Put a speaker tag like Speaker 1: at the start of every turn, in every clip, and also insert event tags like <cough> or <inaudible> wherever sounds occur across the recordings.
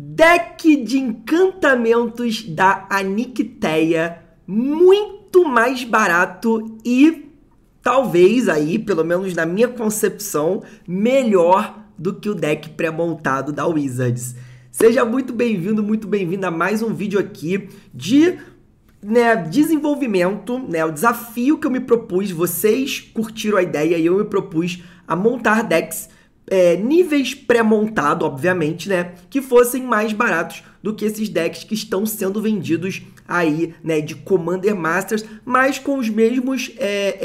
Speaker 1: deck de encantamentos da Aniquiteia, muito mais barato e talvez aí, pelo menos na minha concepção, melhor do que o deck pré-montado da Wizards. Seja muito bem-vindo, muito bem vindo a mais um vídeo aqui de né, desenvolvimento, né, o desafio que eu me propus, vocês curtiram a ideia e eu me propus a montar decks é, níveis pré-montado, obviamente, né? Que fossem mais baratos do que esses decks que estão sendo vendidos aí, né? De Commander Masters, mas com os mesmos é,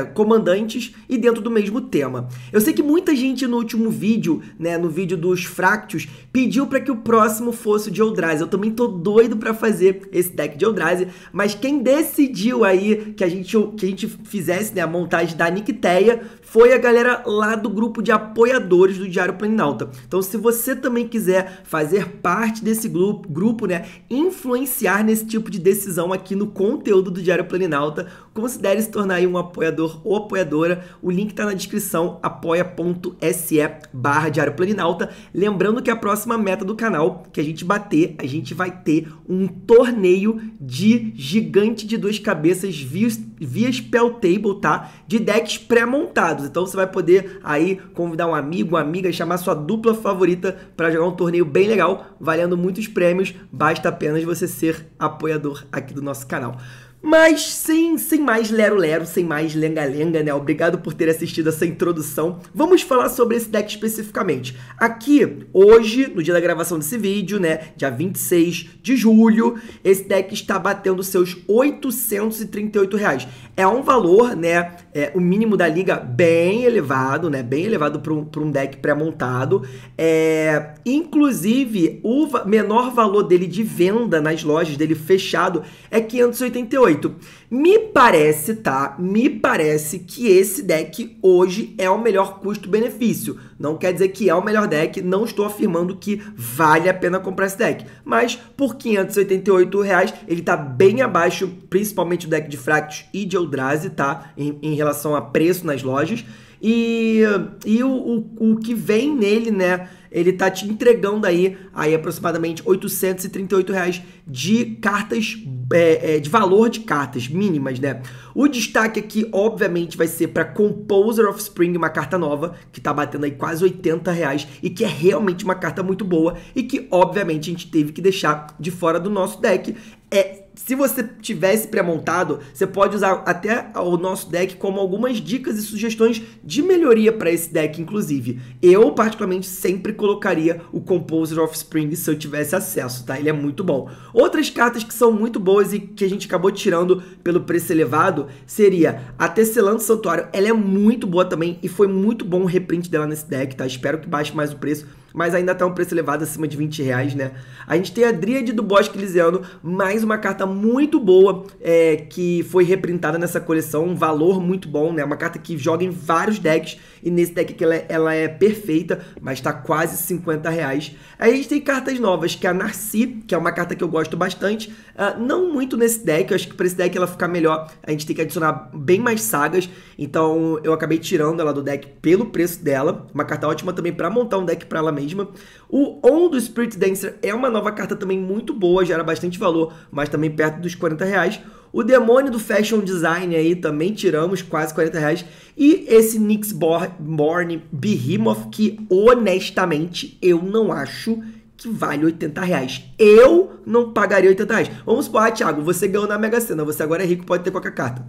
Speaker 1: é, comandantes e dentro do mesmo tema. Eu sei que muita gente no último vídeo, né? No vídeo dos Fractios, pediu para que o próximo fosse o de Eldrazi. Eu também tô doido para fazer esse deck de Eldrazi, mas quem decidiu aí que a gente, que a gente fizesse né, a montagem da Nicteia foi a galera lá do grupo de apoiadores do Diário Planalta. Então, se você também quiser fazer parte desse grupo, grupo, né, influenciar nesse tipo de decisão aqui no conteúdo do Diário Planalta, considere se tornar um apoiador ou apoiadora. O link está na descrição, apoia.se barra Diário Planinalta. Lembrando que a próxima meta do canal que a gente bater, a gente vai ter um torneio de gigante de duas cabeças via, via spell table, tá? De decks pré-montados convidados. Então você vai poder aí convidar um amigo, uma amiga, chamar sua dupla favorita para jogar um torneio bem legal, valendo muitos prêmios. Basta apenas você ser apoiador aqui do nosso canal. Mas sem, sem mais lero-lero, sem mais lenga-lenga, né? Obrigado por ter assistido essa introdução. Vamos falar sobre esse deck especificamente. Aqui, hoje, no dia da gravação desse vídeo, né? Dia 26 de julho, esse deck está batendo seus 838 reais. É um valor, né? É, o mínimo da liga bem elevado, né? Bem elevado para um, um deck pré-montado. É, inclusive, o menor valor dele de venda nas lojas dele fechado é 588. 8. Me parece, tá? Me parece que esse deck hoje é o melhor custo-benefício. Não quer dizer que é o melhor deck, não estou afirmando que vale a pena comprar esse deck. Mas por 588 reais ele tá bem abaixo, principalmente o deck de Fractus e de Eldrazi, tá? Em, em relação a preço nas lojas. E, e o, o, o que vem nele, né? ele tá te entregando aí, aí aproximadamente 838 reais de cartas, é, é, de valor de cartas mínimas, né? O destaque aqui, obviamente, vai ser para Composer of Spring, uma carta nova, que tá batendo aí quase 80 reais e que é realmente uma carta muito boa e que, obviamente, a gente teve que deixar de fora do nosso deck. É se você tivesse pré-montado, você pode usar até o nosso deck como algumas dicas e sugestões de melhoria para esse deck, inclusive. Eu, particularmente, sempre colocaria o Composer of Spring se eu tivesse acesso, tá? Ele é muito bom. Outras cartas que são muito boas e que a gente acabou tirando pelo preço elevado seria a Tesselando Santuário. Ela é muito boa também e foi muito bom o reprint dela nesse deck, tá? Espero que baixe mais o preço mas ainda tá um preço elevado acima de 20 reais, né? A gente tem a Dríade do Bosque Lisiano, mais uma carta muito boa é, que foi reprintada nessa coleção, um valor muito bom, né? Uma carta que joga em vários decks e nesse deck que ela, é, ela é perfeita, mas tá quase 50 reais. Aí a gente tem cartas novas, que é a Narci, que é uma carta que eu gosto bastante. Uh, não muito nesse deck, eu acho que pra esse deck ela ficar melhor, a gente tem que adicionar bem mais sagas. Então eu acabei tirando ela do deck pelo preço dela. Uma carta ótima também para montar um deck para ela mesma. O On do Spirit Dancer é uma nova carta também muito boa, gera bastante valor, mas também perto dos 40 reais. O demônio do fashion design aí também tiramos quase 40 reais. E esse NYX Born Behemoth, que honestamente eu não acho que vale 80 reais. Eu não pagaria 80 reais. Vamos supor, ah, Thiago, você ganhou na Mega Sena, você agora é rico, pode ter qualquer carta.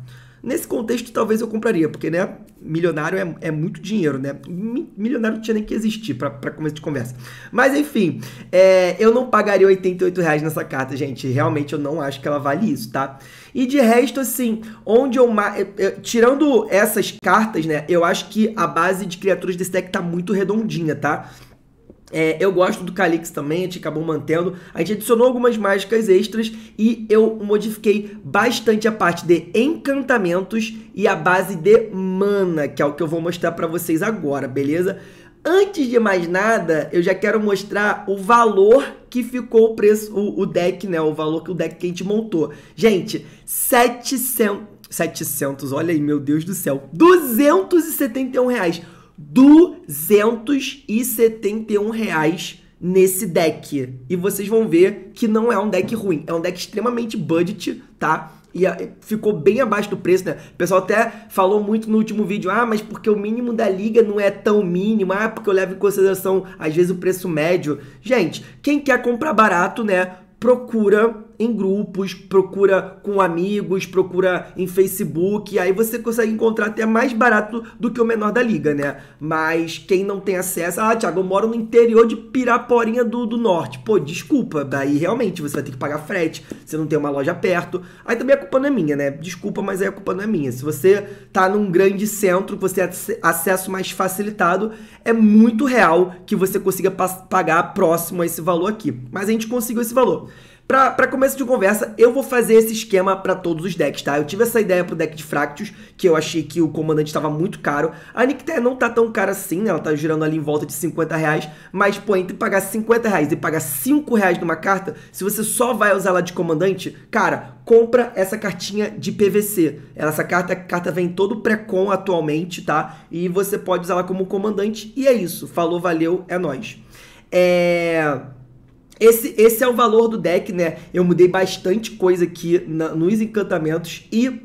Speaker 1: Nesse contexto, talvez eu compraria, porque, né, milionário é, é muito dinheiro, né? Milionário não tinha nem que existir para começo de conversa. Mas, enfim, é, eu não pagaria 88 reais nessa carta, gente. Realmente, eu não acho que ela vale isso, tá? E de resto, assim, onde eu, eu... Tirando essas cartas, né, eu acho que a base de criaturas desse deck tá muito redondinha, tá? É, eu gosto do Calix também, a gente acabou mantendo. A gente adicionou algumas mágicas extras e eu modifiquei bastante a parte de encantamentos e a base de mana, que é o que eu vou mostrar para vocês agora, beleza? Antes de mais nada, eu já quero mostrar o valor que ficou o preço, o, o deck, né? O valor que o deck que a gente montou. Gente, 700... 700, olha aí, meu Deus do céu. 271 reais 271 reais nesse deck. E vocês vão ver que não é um deck ruim, é um deck extremamente budget, tá? E ah, ficou bem abaixo do preço, né? O pessoal até falou muito no último vídeo, ah, mas porque o mínimo da liga não é tão mínimo, ah, porque eu levo em consideração, às vezes, o preço médio. Gente, quem quer comprar barato, né, procura em grupos, procura com amigos, procura em Facebook, aí você consegue encontrar até mais barato do que o menor da liga, né? Mas quem não tem acesso, ah, Thiago, eu moro no interior de Piraporinha do, do Norte. Pô, desculpa, daí realmente você vai ter que pagar frete, você não tem uma loja perto. Aí também a culpa não é minha, né? Desculpa, mas aí a culpa não é minha. Se você tá num grande centro, você tem acesso mais facilitado, é muito real que você consiga pagar próximo a esse valor aqui. Mas a gente conseguiu esse valor. Para começo de conversa, eu vou fazer esse esquema para todos os decks, tá? Eu tive essa ideia pro deck de Fractus, que eu achei que o comandante estava muito caro. A Nicter não tá tão cara assim, né? Ela tá girando ali em volta de 50 reais. Mas, pô, entre pagar 50 reais e pagar 5 reais numa carta, se você só vai usar ela de comandante, cara, compra essa cartinha de PVC. Essa carta, carta vem todo pré-com atualmente, tá? E você pode usar ela como comandante. E é isso. Falou, valeu, é nóis. É... Esse, esse é o valor do deck, né? Eu mudei bastante coisa aqui na, nos encantamentos e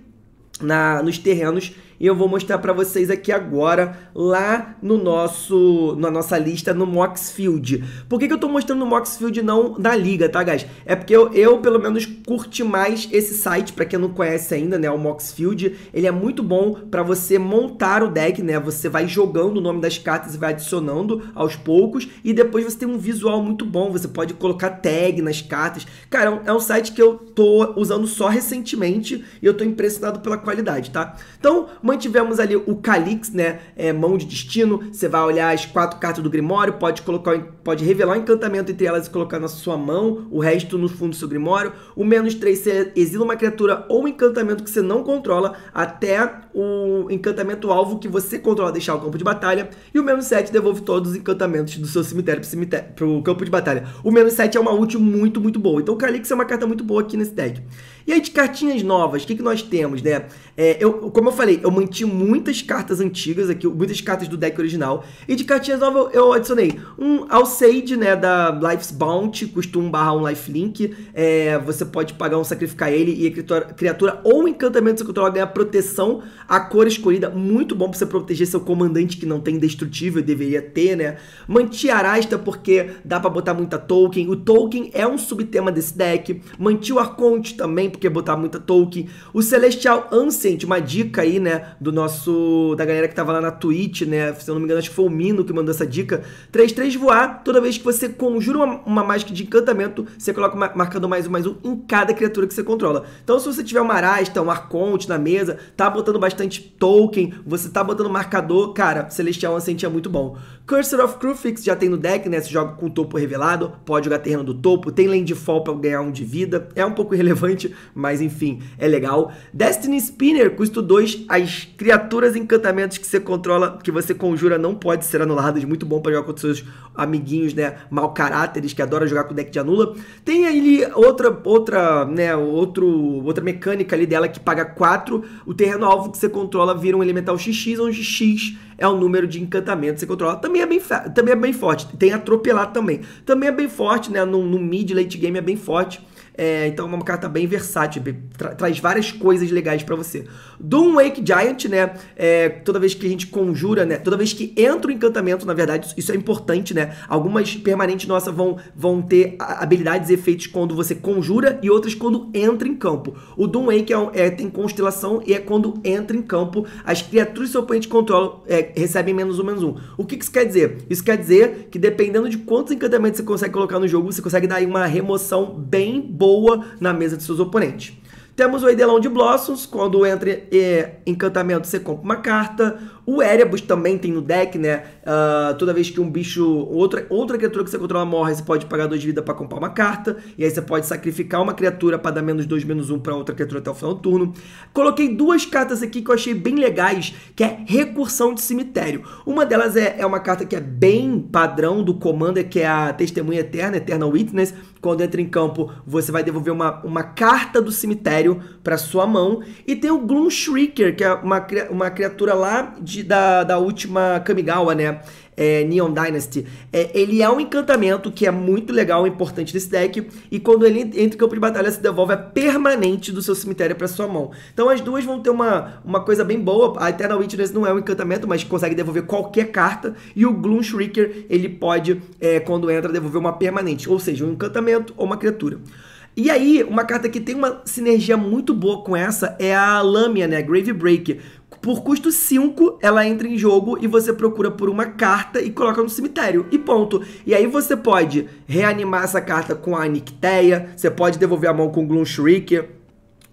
Speaker 1: na, nos terrenos e eu vou mostrar para vocês aqui agora lá no nosso na nossa lista no Moxfield. Por que, que eu estou mostrando o Moxfield não na liga, tá, guys? É porque eu, eu pelo menos curti mais esse site para quem não conhece ainda, né, o Moxfield. Ele é muito bom para você montar o deck, né? Você vai jogando o nome das cartas e vai adicionando aos poucos e depois você tem um visual muito bom, você pode colocar tag nas cartas. Cara, é um é site que eu tô usando só recentemente e eu tô impressionado pela qualidade, tá? Então, Mantivemos ali o Calix, né? É, mão de destino. Você vai olhar as quatro cartas do Grimório, pode colocar, pode revelar o um encantamento entre elas e colocar na sua mão, o resto no fundo do seu Grimório. O menos 3, você exila uma criatura ou um encantamento que você não controla até o encantamento alvo que você controla deixar o campo de batalha. E o menos 7 devolve todos os encantamentos do seu cemitério pro, cemitério, pro campo de batalha. O menos 7 é uma ult muito, muito boa. Então o Calix é uma carta muito boa aqui nesse deck. E aí de cartinhas novas, o que, que nós temos, né? É, eu, como eu falei, eu manti muitas cartas antigas aqui, muitas cartas do deck original. E de cartinhas novas eu, adicionei um Alcade, né, da Life's Bounty, custa 1 barra 1 lifelink. É, você pode pagar um sacrificar ele e a criatura, criatura ou um encantamento você controla ganha proteção à cor escolhida. Muito bom pra você proteger seu comandante que não tem indestrutível, deveria ter, né? Manti Arasta porque dá para botar muita token. O token é um subtema desse deck. Manti o Arconte também porque é botar muita token. O Celestial Ancient, uma dica aí, né, do nosso da galera que tava lá na Twitch, né? Se eu não me engano, acho que foi o Mino que mandou essa dica. 3-3 voar, toda vez que você conjura uma, uma mágica de encantamento, você coloca uma, marcando mais um mais um em cada criatura que você controla. Então, se você tiver uma arasta, um arconte na mesa, tá botando bastante token, você tá botando marcador, cara, Celestial Ancient é muito bom. Cursor of Crufix já tem no deck, né? Você joga com o topo revelado, pode jogar terreno do topo, tem landfall para ganhar um de vida, é um pouco irrelevante, mas enfim, é legal. Destiny Spinner, custo 2, as criaturas e encantamentos que você controla, que você conjura, não pode ser anuladas. É muito bom para jogar com seus amiguinhos, né, mal caráteres, que adoram jogar com deck de anula. Tem ali outra, outra, né, outro, outra mecânica ali dela que paga 4. O terreno alvo que você controla vira um elemental XX, onde X é o número de encantamentos que você controla. Também é bem, também é bem forte. Tem atropelar também. Também é bem forte, né? No, no mid, late game é bem forte. É, então é uma carta bem versátil, tra traz várias coisas legais para você. Doom Wake Giant, né? É, toda vez que a gente conjura, né? Toda vez que entra o encantamento, na verdade, isso é importante, né? Algumas permanentes nossas vão, vão ter habilidades e efeitos quando você conjura e outras quando entra em campo. O Doom Wake é, é tem constelação e é quando entra em campo, as criaturas que seu oponente controla é, recebem menos um, menos um. O que, que isso quer dizer? Isso quer dizer que dependendo de quantos encantamentos você consegue colocar no jogo, você consegue dar uma remoção bem boa na mesa de seus oponentes. Temos o Edelão de Blossoms, quando entra é, encantamento você compra uma carta. O Erebus também tem no deck, né? Uh, toda vez que um bicho, outra, outra criatura que você controla morre, você pode pagar 2 de vida para comprar uma carta. E aí você pode sacrificar uma criatura para dar menos 2, menos 1 um para outra criatura até o final do turno. Coloquei duas cartas aqui que eu achei bem legais, que é Recursão de Cemitério. Uma delas é, é uma carta que é bem padrão do Commander, que é a Testemunha Eterna, Eternal Witness. Quando entra em campo, você vai devolver uma, uma carta do cemitério para sua mão. E tem o Gloom Shrieker, que é uma, uma criatura lá de da, da última Kamigawa, né? É, Neon Dynasty. É, ele é um encantamento que é muito legal, importante desse deck. E quando ele entra em campo de batalha, se devolve a permanente do seu cemitério para sua mão. Então as duas vão ter uma, uma coisa bem boa. A Eternal Witness não é um encantamento, mas consegue devolver qualquer carta. E o Gloom Shrieker, ele pode, é, quando entra, devolver uma permanente. Ou seja, um encantamento ou uma criatura. E aí, uma carta que tem uma sinergia muito boa com essa é a Lâmina, né? Grave Break. Por custo 5, ela entra em jogo e você procura por uma carta e coloca no cemitério. E ponto. E aí você pode reanimar essa carta com a Nicteia, você pode devolver a mão com o Gloomshriek,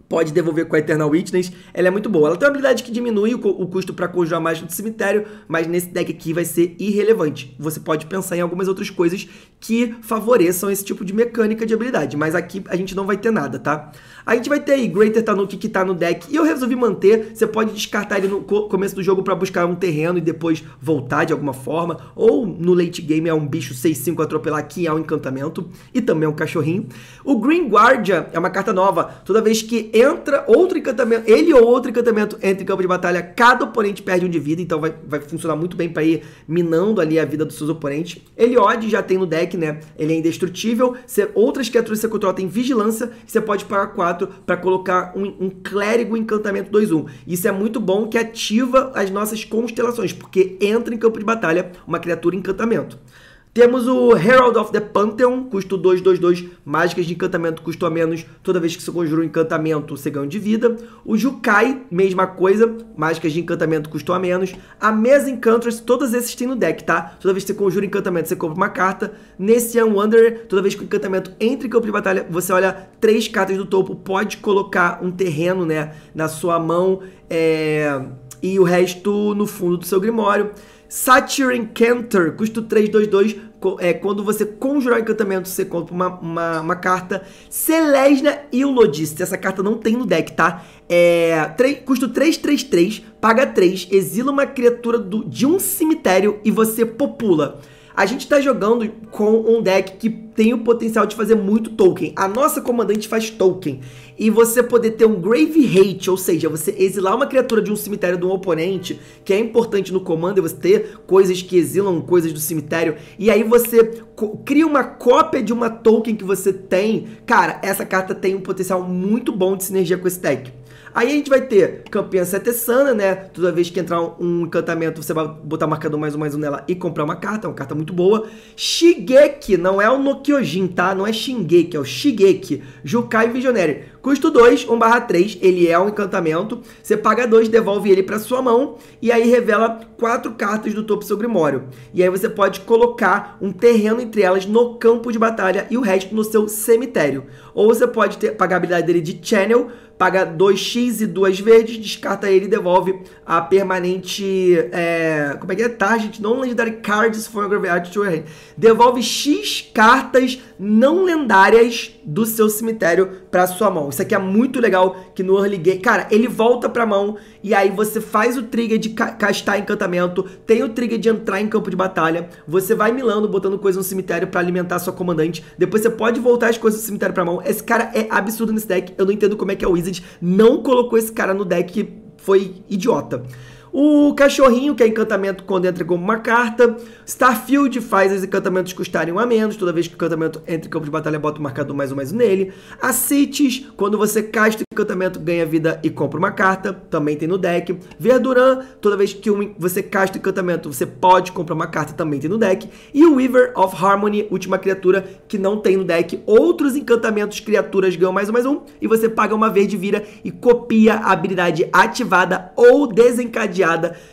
Speaker 1: pode devolver com a Eternal Witness. Ela é muito boa. Ela tem uma habilidade que diminui o, o custo para conjurar mais do cemitério, mas nesse deck aqui vai ser irrelevante. Você pode pensar em algumas outras coisas que favoreçam esse tipo de mecânica de habilidade, mas aqui a gente não vai ter nada, tá? A gente vai ter aí Greater Tanuki que tá no deck e eu resolvi manter, você pode descartar ele no começo do jogo para buscar um terreno e depois voltar de alguma forma, ou no late game é um bicho 6-5 atropelar que é um encantamento e também é um cachorrinho. O Green Guardian é uma carta nova, toda vez que entra outro encantamento, ele ou outro encantamento entra em campo de batalha, cada oponente perde um de vida, então vai, vai funcionar muito bem para ir minando ali a vida dos seus oponentes. Ele Eliod já tem no deck deck, né? Ele é indestrutível. outras criaturas que você controla têm vigilância. Você pode pagar 4 para colocar um, um, clérigo encantamento 2-1. Isso é muito bom que ativa as nossas constelações, porque entra em campo de batalha uma criatura encantamento. Temos o Herald of the Pantheon, custo 222 mágicas de encantamento custo a menos, toda vez que você conjura um encantamento, você ganha de vida. O Jukai, mesma coisa, mágicas de encantamento custo a menos. A Mesa Encantress, todas esses tem no deck, tá? Toda vez que você conjura um encantamento, você compra uma carta. Nesse Young Wanderer, toda vez que o encantamento entra em campo de batalha, você olha três cartas do topo, pode colocar um terreno, né, na sua mão, é... e o resto no fundo do seu grimório. Satirin Canter, custo 322, é quando você conjurar o encantamento, você compra uma, uma, uma carta. Celesna Ilodist, essa carta não tem no deck, tá? É, 3, custo 333, paga 3, exila uma criatura do, de um cemitério e você popula. A gente está jogando com um deck que tem o potencial de fazer muito token. A nossa comandante faz token. E você poder ter um Grave Hate, ou seja, você exilar uma criatura de um cemitério de um oponente, que é importante no comando, você ter coisas que exilam coisas do cemitério, e aí você cria uma cópia de uma token que você tem. Cara, essa carta tem um potencial muito bom de sinergia com esse deck. Aí a gente vai ter campeã setessana, né? Toda vez que entrar um encantamento, você vai botar marcador mais um mais um nela e comprar uma carta. É uma carta muito boa. Shigeki, não é o Nokyojin, tá? Não é Shingeki, é o Shigeki. Jukai Visionary Custo 2, 1 barra 3, ele é um encantamento. Você paga 2, devolve ele para sua mão e aí revela quatro cartas do topo do seu grimório. E aí você pode colocar um terreno entre elas no campo de batalha e o resto no seu cemitério. Ou você pode ter, pagar a habilidade dele de channel, paga 2x e duas verdes, descarta ele e devolve a permanente. É, como é que é? Target não legendary Cards se for graveyard to your hand. Devolve x cartas não lendárias do seu cemitério para sua mão. Isso aqui é muito legal que no early game... Cara, ele volta a mão e aí você faz o trigger de ca castar encantamento, tem o trigger de entrar em campo de batalha, você vai milando, botando coisa no cemitério para alimentar sua comandante, depois você pode voltar as coisas do cemitério a mão. Esse cara é absurdo nesse deck, eu não entendo como é que a Wizard não colocou esse cara no deck, foi idiota. O cachorrinho, que é encantamento quando entra como uma carta. Starfield faz os encantamentos custarem um a menos. Toda vez que o encantamento entra em campo de batalha, bota o um marcador mais um mais um nele. A Cities, quando você casta o encantamento, ganha vida e compra uma carta. Também tem no deck. Verduran, toda vez que você casta o encantamento, você pode comprar uma carta. Também tem no deck. E o Weaver of Harmony, última criatura que não tem no deck. Outros encantamentos, criaturas ganham mais um mais um. E você paga uma verde vira e copia a habilidade ativada ou desencadeada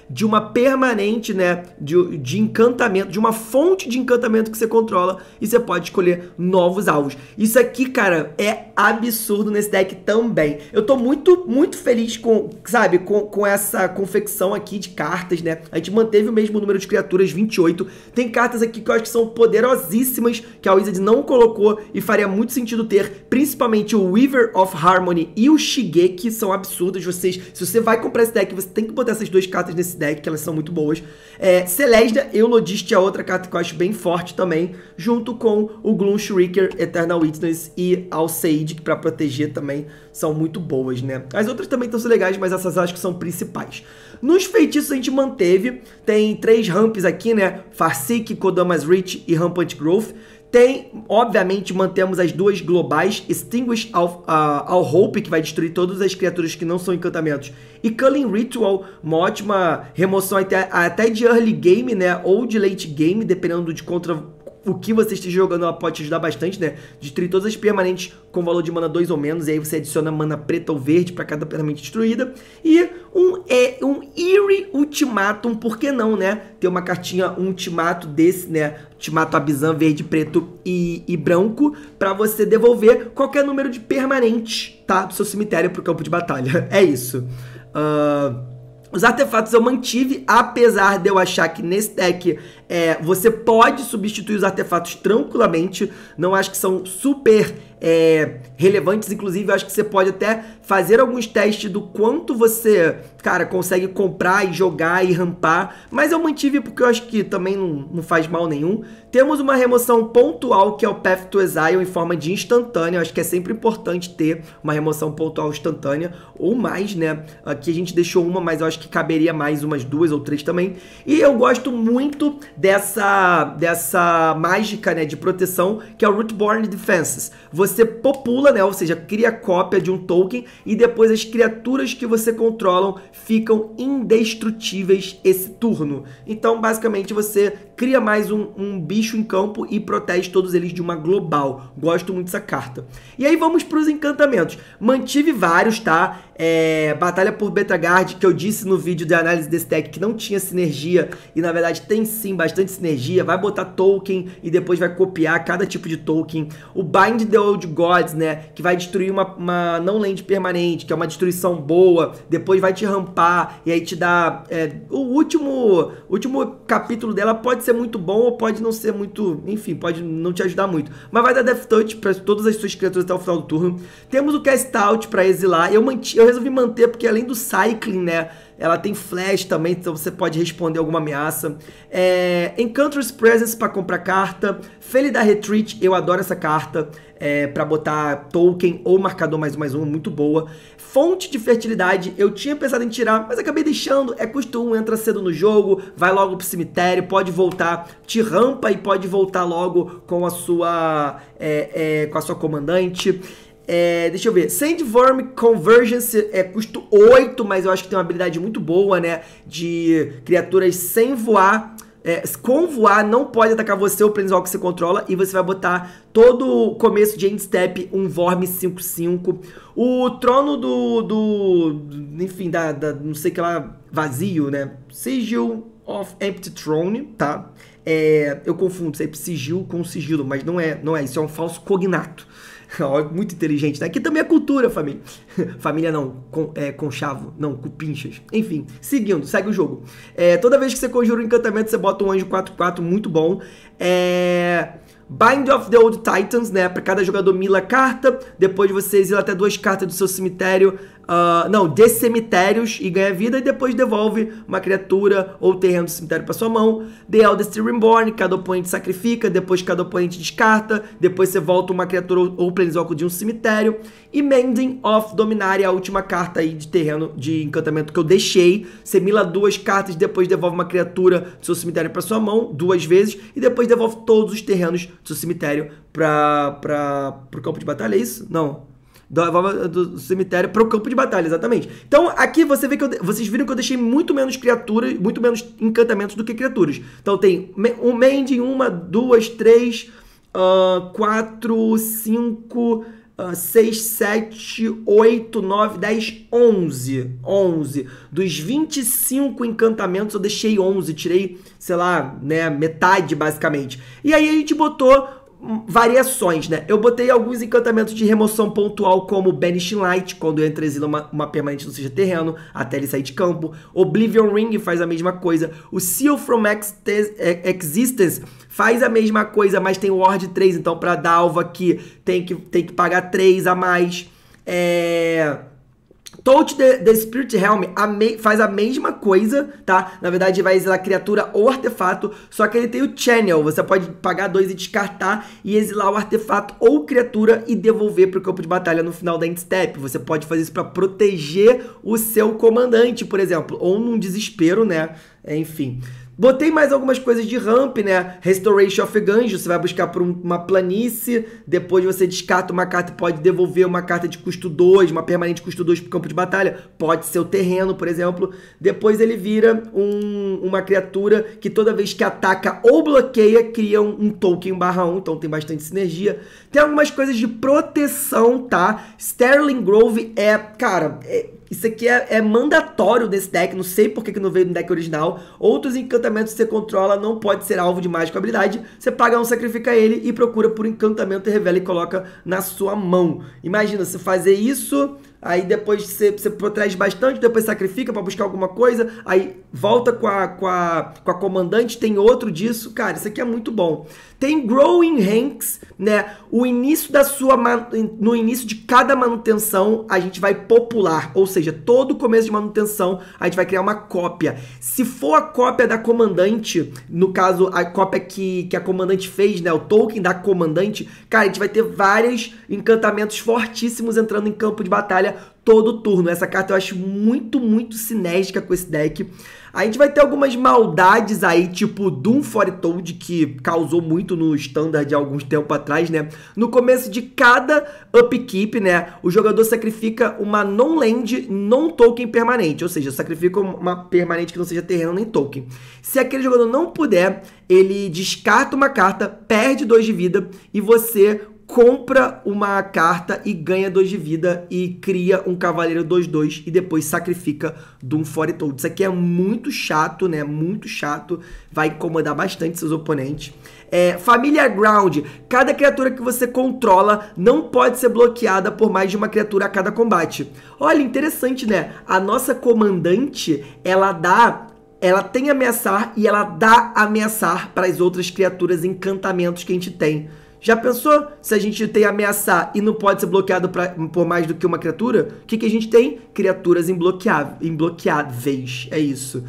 Speaker 1: de uma permanente, né, de, de encantamento, de uma fonte de encantamento que você controla e você pode escolher novos alvos. Isso aqui, cara, é absurdo nesse deck também. Eu tô muito, muito feliz com, sabe, com, com essa confecção aqui de cartas, né? A gente manteve o mesmo número de criaturas, 28. Tem cartas aqui que eu acho que são poderosíssimas, que a Wizard não colocou e faria muito sentido ter, principalmente o Weaver of Harmony e o Shigeki, são absurdas. Vocês, se você vai comprar esse deck, você tem que botar essas duas duas cartas nesse deck, que elas são muito boas. É, Celestia Eulodist é outra carta que eu acho bem forte também, junto com o Gloom Shrieker, Eternal Witness e Alceid, que pra proteger também são muito boas, né? As outras também estão legais, mas essas acho que são principais. Nos feitiços a gente manteve, tem três ramps aqui, né? Farseek, Kodama's Reach e Rampant Growth. Tem, obviamente, mantemos as duas globais, Extinguish ao, uh, Hope, que vai destruir todas as criaturas que não são encantamentos, e Culling Ritual, uma ótima remoção até, até de early game, né, ou de late game, dependendo de contra o que você esteja jogando, ela pode te ajudar bastante, né? Destruir todas as permanentes com valor de mana 2 ou menos, e aí você adiciona mana preta ou verde para cada permanente destruída. E um, é, um Eerie Ultimatum, por que não, né? Ter uma cartinha um ultimato desse, né? Ultimato Abizan verde, preto e, e branco, para você devolver qualquer número de permanente, tá? Do seu cemitério pro campo de batalha. <laughs> É isso. Uh... Os artefatos eu mantive, apesar de eu achar que nesse deck é, você pode substituir os artefatos tranquilamente, não acho que são super é, relevantes, inclusive acho que você pode até fazer alguns testes do quanto você, cara, consegue comprar e jogar e rampar, mas eu mantive porque eu acho que também não, não faz mal nenhum. Temos uma remoção pontual que é o Path to Exile em forma de instantânea, eu acho que é sempre importante ter uma remoção pontual instantânea, ou mais, né? Aqui a gente deixou uma, mas eu acho que caberia mais umas duas ou três também. E eu gosto muito dessa, dessa mágica né, de proteção que é o Rootborn Defenses. Você popula, né, ou seja, cria cópia de um token e depois as criaturas que você controlam ficam indestrutíveis esse turno. Então, basicamente, você cria mais um, um bicho em campo e protege todos eles de uma global. Gosto muito dessa carta. E aí vamos para os encantamentos. Mantive vários, tá? É, Batalha por Betagard, que eu disse no vídeo de análise desse deck que não tinha sinergia e na verdade tem sim bastante sinergia, vai botar token e depois vai copiar cada tipo de token. O Bind the Old Gods, né? Que vai destruir uma, uma não land permanente, que é uma destruição boa, depois vai te rampar e aí te dá. É, o último, último capítulo dela pode ser muito bom ou pode não ser muito. Enfim, pode não te ajudar muito. Mas vai dar Death Touch para todas as suas criaturas até o final do turno. Temos o Cast Out para exilar. Eu, manti, eu resolvi manter porque além do Cycling, né? Ela tem flash também, então você pode responder alguma ameaça. É, Encounter's Presence para comprar carta. Fele da Retreat, eu adoro essa carta. É, para botar token ou marcador mais um mais um, muito boa. Fonte de fertilidade, eu tinha pensado em tirar, mas acabei deixando. É custo 1, entra cedo no jogo, vai logo pro cemitério, pode voltar, te rampa e pode voltar logo com a sua, é, é, com a sua comandante. É, deixa eu ver. Sandworm Convergence é custo 8, mas eu acho que tem uma habilidade muito boa, né? De criaturas sem voar. É, com voar, não pode atacar você ou o Planeswalker que você controla. E você vai botar todo o começo de Endstep, um Vorm 5-5. O trono do. do enfim, da, da, Não sei que lá. Vazio, né? Sigil of Empty Throne, tá? É, eu confundo sempre é sigil com sigilo, mas não é, não é. Isso é um falso cognato. <laughs> muito inteligente, né? Aqui também é cultura, família. <laughs> família não, com, é, não não, cupinchas. Enfim, seguindo, segue o jogo. É, toda vez que você conjura um encantamento, você bota um anjo 4-4, muito bom. É... Bind of the Old Titans, né? Para cada jogador mila carta. Depois você exila até duas cartas do seu cemitério. Uh, não, de cemitérios e ganha vida e depois devolve uma criatura ou terreno do cemitério para sua mão. The Eldest Reborn, cada oponente sacrifica, depois cada oponente descarta, depois você volta uma criatura ou, ou planisóculo de um cemitério. E Mending of Dominaria, a última carta aí de terreno de encantamento que eu deixei. Você mila duas cartas, depois devolve uma criatura do seu cemitério para sua mão duas vezes e depois devolve todos os terrenos do seu cemitério para o campo de batalha, é isso? Não do, do cemitério para o campo de batalha, exatamente. Então aqui você vê que eu, vocês viram que eu deixei muito menos criaturas, muito menos encantamentos do que criaturas. Então tem um Mending, uma, duas, três, uh, quatro, cinco. Uh, 6, 7, 8, 9, 10, 11. 11. Dos 25 encantamentos, eu deixei 11. Tirei, sei lá, né, metade, basicamente. E aí a gente botou variações, né? Eu botei alguns encantamentos de remoção pontual, como Banish Light, quando entra e exila uma, uma permanente no seja terreno, até ele sair de campo. Oblivion Ring faz a mesma coisa. O Seal from Ex é, Existence faz a mesma coisa, mas tem Ward 3, então pra Dalva aqui tem que, tem que pagar 3 a mais. É... Touch the, the Spirit Realm a me, faz a mesma coisa, tá? Na verdade, vai exilar criatura ou artefato, só que ele tem o Channel. Você pode pagar dois e descartar e exilar o artefato ou criatura e devolver pro campo de batalha no final da end step. Você pode fazer isso para proteger o seu comandante, por exemplo, ou num desespero, né? É, enfim. Botei mais algumas coisas de ramp, né? Restoration of Ganjo, você vai buscar por uma planície, depois você descarta uma carta e pode devolver uma carta de custo 2, uma permanente custo 2 pro campo de batalha. Pode ser o terreno, por exemplo. Depois ele vira um, uma criatura que toda vez que ataca ou bloqueia, cria um, um token barra 1, um, então tem bastante sinergia. Tem algumas coisas de proteção, tá? Sterling Grove é, cara, é, isso aqui é, é, mandatório desse deck, não sei porque que não veio no deck original. Outros encantamentos que você controla não pode ser alvo de mágica habilidade. Você paga um, sacrifica ele e procura por encantamento, revela e coloca na sua mão. Imagina, você fazer isso, aí depois você, você protege bastante, depois sacrifica para buscar alguma coisa, aí volta com a, com, a, com a comandante, tem outro disso. Cara, isso aqui é muito bom. Tem growing ranks, né? O início da sua no início de cada manutenção, a gente vai popular, ou seja, todo começo de manutenção, a gente vai criar uma cópia. Se for a cópia da comandante, no caso a cópia que, que a comandante fez, né, o token da comandante, cara, a gente vai ter vários encantamentos fortíssimos entrando em campo de batalha todo turno. Essa carta eu acho muito, muito sinérgica com esse deck. A gente vai ter algumas maldades aí, tipo Doom Foretold, que causou muito no standard de alguns tempo atrás, né? No começo de cada upkeep, né? O jogador sacrifica uma non-land, non-token permanente, ou seja, sacrifica uma permanente que não seja terreno nem token. Se aquele jogador não puder, ele descarta uma carta, perde 2 de vida e você compra uma carta e ganha 2 de vida e cria um cavaleiro 2-2 e depois sacrifica Doom Foretold. Isso aqui é muito chato, né? Muito chato, vai incomodar bastante seus oponentes. É, família Ground, cada criatura que você controla não pode ser bloqueada por mais de uma criatura a cada combate. Olha, interessante, né? A nossa comandante, ela dá ela tem ameaçar e ela dá ameaçar para as outras criaturas encantamentos que a gente tem. Já pensou se a gente tem ameaçar e não pode ser bloqueado pra, por mais do que uma criatura? O que, que a gente tem? Criaturas imbloqueáveis. É isso.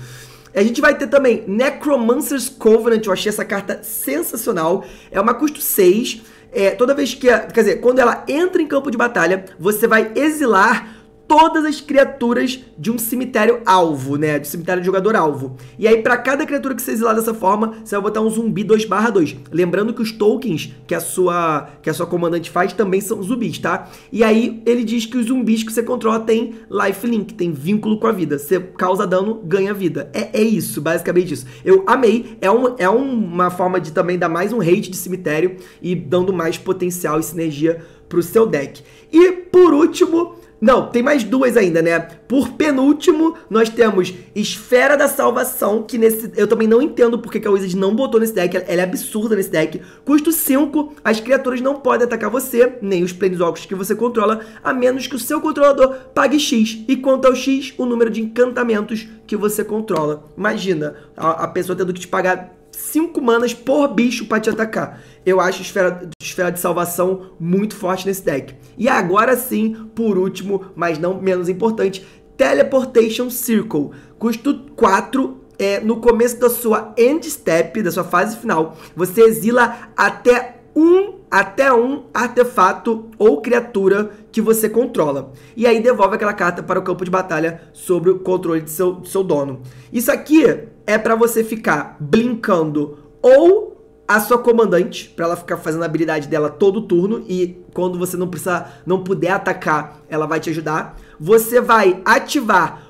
Speaker 1: A gente vai ter também Necromancer's Covenant. Eu achei essa carta sensacional. É uma custo 6. É, toda vez que. A, quer dizer, quando ela entra em campo de batalha, você vai exilar todas as criaturas de um cemitério alvo, né? De um cemitério de jogador alvo. E aí, para cada criatura que você exilar dessa forma, você vai botar um zumbi 2/2. Lembrando que os tokens que a sua que a sua comandante faz também são zumbis, tá? E aí, ele diz que os zumbis que você controla têm lifelink, tem vínculo com a vida. Você causa dano, ganha vida. É, é isso, basicamente isso. Eu amei. É, um, é uma forma de também dar mais um rate de cemitério e dando mais potencial e sinergia pro seu deck. E por último, não, tem mais duas ainda, né? Por penúltimo, nós temos Esfera da Salvação, que nesse. Eu também não entendo porque que a Wizard não botou nesse deck. Ela é absurda nesse deck. Custo 5, as criaturas não podem atacar você, nem os planeswalkers que você controla, a menos que o seu controlador pague X. E quanto ao X, o número de encantamentos que você controla. Imagina, a, a pessoa tendo que te pagar 5 manas por bicho para te atacar. Eu acho esfera, esfera de salvação muito forte nesse deck. E agora sim, por último, mas não menos importante, Teleportation Circle. Custo 4 é, no começo da sua end step, da sua fase final, você exila até um até um artefato ou criatura que você controla. E aí devolve aquela carta para o campo de batalha sobre o controle de seu, seu dono. Isso aqui é para você ficar blinkando ou a sua comandante, para ela ficar fazendo a habilidade dela todo turno e quando você não precisar, não puder atacar, ela vai te ajudar. Você vai ativar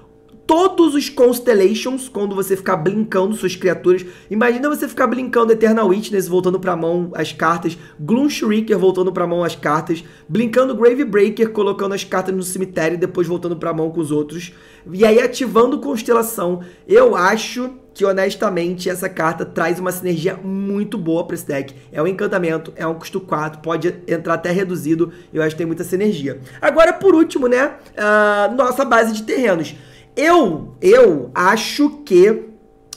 Speaker 1: todos os Constellations, quando você ficar brincando suas criaturas. Imagina você ficar brincando Eternal Witness, voltando a mão as cartas, Gloom Shrieker voltando a mão as cartas, blinkando Grave Breaker, colocando as cartas no cemitério e depois voltando a mão com os outros. E aí ativando Constelação. Eu acho que honestamente essa carta traz uma sinergia muito boa para esse deck. É um encantamento, é um custo 4, pode entrar até reduzido, eu acho que tem muita sinergia. Agora, por último, né, uh, nossa base de terrenos. Eu, eu acho que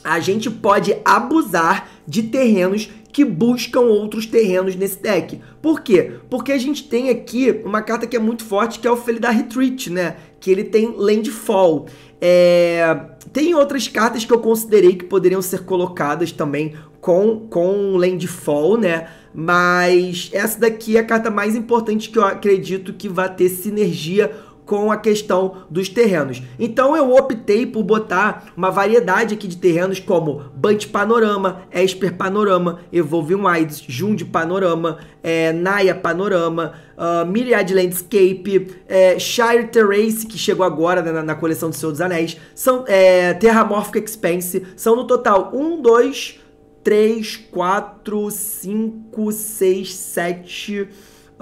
Speaker 1: a gente pode abusar de terrenos que buscam outros terrenos nesse deck. Por quê? Porque a gente tem aqui uma carta que é muito forte, que é o Felidar Retreat, né? Que ele tem Landfall. É... Tem outras cartas que eu considerei que poderiam ser colocadas também com, com Landfall, né? Mas essa daqui é a carta mais importante que eu acredito que vai ter sinergia com a questão dos terrenos. Então eu optei por botar uma variedade aqui de terrenos como Bunch Panorama, Esper Panorama, Evolve Wides, Jund Panorama, é, Naya Panorama, uh, Myriad Landscape, é, Shire Terrace, que chegou agora né, na, na coleção do Senhor dos Anéis, são, é, Terramorphic Expanse, são no total 1, 2, 3, 4, 5, 6, 7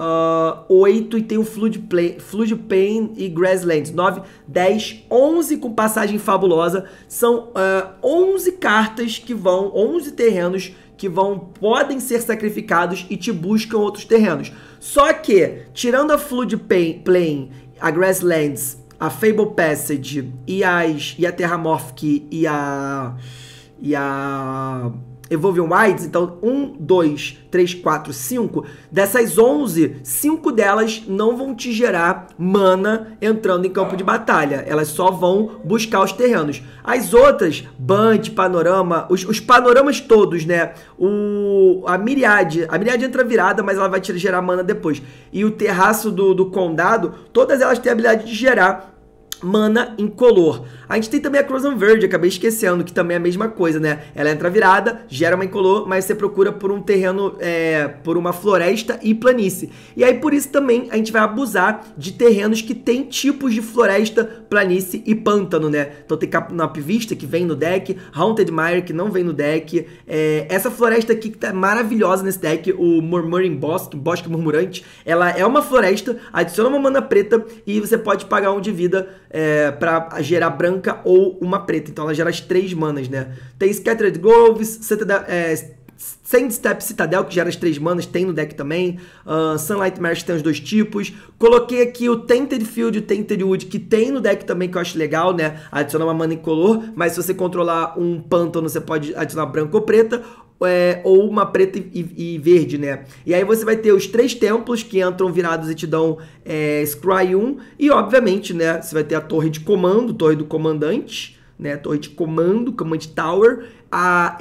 Speaker 1: uh, ah, 8 e tem o Flood, Play, Flood Pain e Grasslands. 9, 10, 11 com passagem fabulosa. São uh, ah, 11 cartas que vão, 11 terrenos que vão podem ser sacrificados e te buscam outros terrenos. Só que, tirando a Flood Plain, a Grasslands, a Fable Passage e, as, e a Terra Morphic e a... E a Evolvium Wides, então 1, 2, 3, 4, 5, dessas 11, 5 delas não vão te gerar mana entrando em campo de batalha. Elas só vão buscar os terrenos. As outras, Band, Panorama, os, os panoramas todos, né? O, a Miriade, a Miriade entra virada, mas ela vai te gerar mana depois. E o Terraço do, do Condado, todas elas têm a habilidade de gerar mana incolor. A gente tem também a Crimson Verde, acabei esquecendo, que também é a mesma coisa, né? Ela entra virada, gera uma incolor, mas você procura por um terreno, é, por uma floresta e planície. E aí, por isso também, a gente vai abusar de terrenos que tem tipos de floresta, planície e pântano, né? Então tem Vista, que vem no deck, Haunted Mire, que não vem no deck. É, essa floresta aqui que tá maravilhosa nesse deck, o Murmuring Bosque, Bosque Murmurante, ela é uma floresta, adiciona uma mana preta e você pode pagar um de vida é, para gerar branca ou uma preta. Então ela gera as três manas, né? Tem Scattered Groves, Citadel, é, Step Citadel, que gera as três manas, tem no deck também. Uh, Sunlight Marsh tem os dois tipos. Coloquei aqui o Tainted Field e o Tainted Wood, que tem no deck também, que eu acho legal, né? Adicionar uma mana em color, mas se você controlar um pântano, você pode adicionar branca ou preta é, ou uma preta e, e, verde, né? E aí você vai ter os três templos que entram virados e te dão é, Scry 1. E, obviamente, né? Você vai ter a torre de comando, torre do comandante, né? Torre de comando, Command Tower a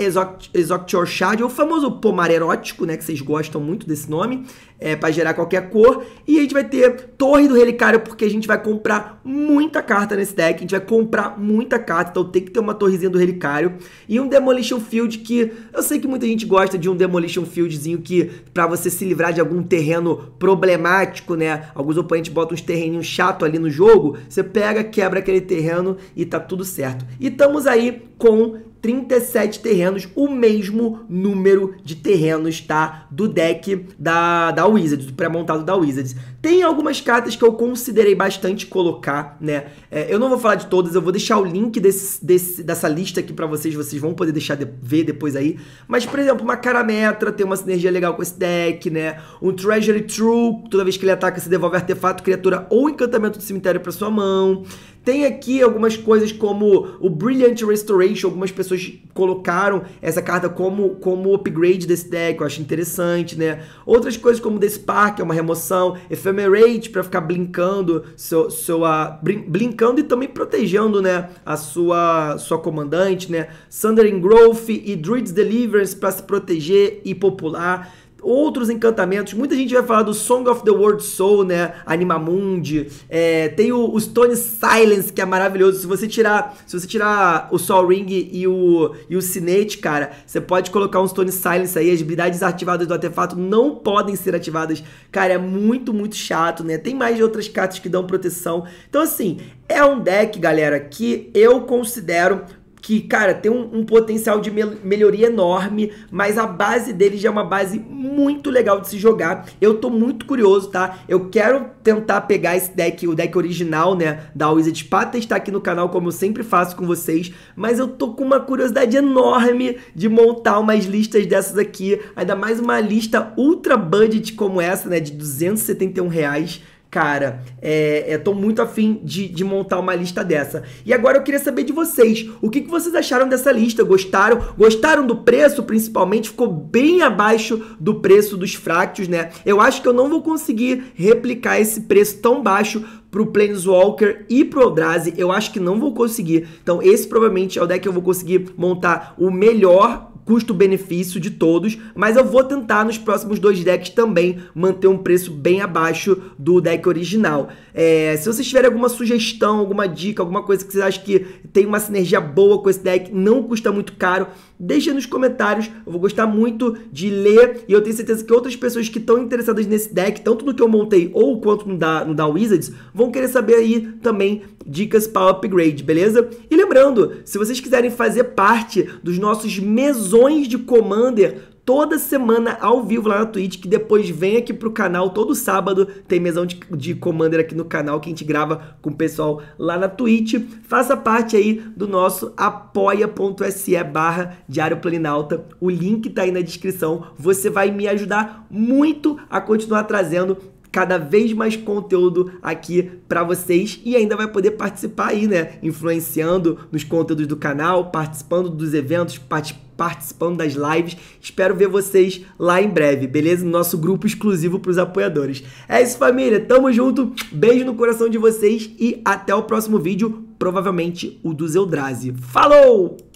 Speaker 1: Exoctior Shard, o famoso pomar erótico, né, que vocês gostam muito desse nome, é, para gerar qualquer cor. E a gente vai ter Torre do Relicário, porque a gente vai comprar muita carta nesse deck, a gente vai comprar muita carta, então tem que ter uma torrezinha do Relicário. E um Demolition Field, que eu sei que muita gente gosta de um Demolition Fieldzinho, que para você se livrar de algum terreno problemático, né, alguns oponentes botam uns terreninhos chato ali no jogo, você pega, quebra aquele terreno e tá tudo certo. E estamos aí com 37 terrenos, o mesmo número de terrenos, tá? Do deck da, da Wizards, do pré-montado da Wizards. Tem algumas cartas que eu considerei bastante colocar, né? É, eu não vou falar de todas, eu vou deixar o link desse, desse dessa lista aqui para vocês, vocês vão poder deixar de, ver depois aí. Mas, por exemplo, uma Carametra tem uma sinergia legal com esse deck, né? Um Treasury True, toda vez que ele ataca, você devolve artefato, criatura ou encantamento do cemitério para sua mão. Tem aqui algumas coisas como o Brilliant Restoration, algumas pessoas colocaram essa carta como, como upgrade desse deck, eu acho interessante, né? Outras coisas como The Spark, é uma remoção, Ephemerate para ficar blinkando, seu, sua, blinkando e também protegendo, né, a sua, sua comandante, né? Sundering Growth e Druid's Deliverance para se proteger e popular outros encantamentos. Muita gente vai falar do Song of the World Soul, né? Animamundi. É, tem o, o Stone Silence, que é maravilhoso. Se você tirar, se você tirar o Sol Ring e o, e o Cinete, cara, você pode colocar um Stone Silence aí. As habilidades ativadas do artefato não podem ser ativadas. Cara, é muito, muito chato, né? Tem mais outras cartas que dão proteção. Então, assim, é um deck, galera, que eu considero que, cara, tem um, um potencial de mel melhoria enorme, mas a base dele já é uma base muito legal de se jogar. Eu tô muito curioso, tá? Eu quero tentar pegar esse deck, o deck original, né, da Wizard pra testar aqui no canal, como eu sempre faço com vocês, mas eu tô com uma curiosidade enorme de montar umas listas dessas aqui, ainda mais uma lista ultra budget como essa, né, de 271 reais, cara, é, é, tô muito afim de, de, montar uma lista dessa. E agora eu queria saber de vocês, o que, que vocês acharam dessa lista? Gostaram? Gostaram do preço, principalmente? Ficou bem abaixo do preço dos fractos, né? Eu acho que eu não vou conseguir replicar esse preço tão baixo pro Planeswalker e pro Eldrazi, eu acho que não vou conseguir. Então esse provavelmente é o deck que eu vou conseguir montar o melhor custo-benefício de todos, mas eu vou tentar nos próximos dois decks também manter um preço bem abaixo do deck original. É, se vocês tiverem alguma sugestão, alguma dica, alguma coisa que vocês acham que tem uma sinergia boa com esse deck, não custa muito caro, Deixa nos comentários, eu vou gostar muito de ler e eu tenho certeza que outras pessoas que estão interessadas nesse deck, tanto no que eu montei ou quanto no da, no da Wizards, vão querer saber aí também dicas para upgrade, beleza? E lembrando, se vocês quiserem fazer parte dos nossos mesões de Commander, toda semana ao vivo lá na Twitch, que depois vem aqui pro canal todo sábado, tem mesão de, de Commander aqui no canal que a gente grava com o pessoal lá na Twitch. Faça parte aí do nosso apoia.se barra Diário Planinalta, o link tá aí na descrição, você vai me ajudar muito a continuar trazendo cada vez mais conteúdo aqui para vocês e ainda vai poder participar aí, né? Influenciando nos conteúdos do canal, participando dos eventos, participando participando das lives. Espero ver vocês lá em breve, beleza? No nosso grupo exclusivo para os apoiadores. É isso, família. Tamo junto. Beijo no coração de vocês e até o próximo vídeo, provavelmente o do Zeldrazi. Falou!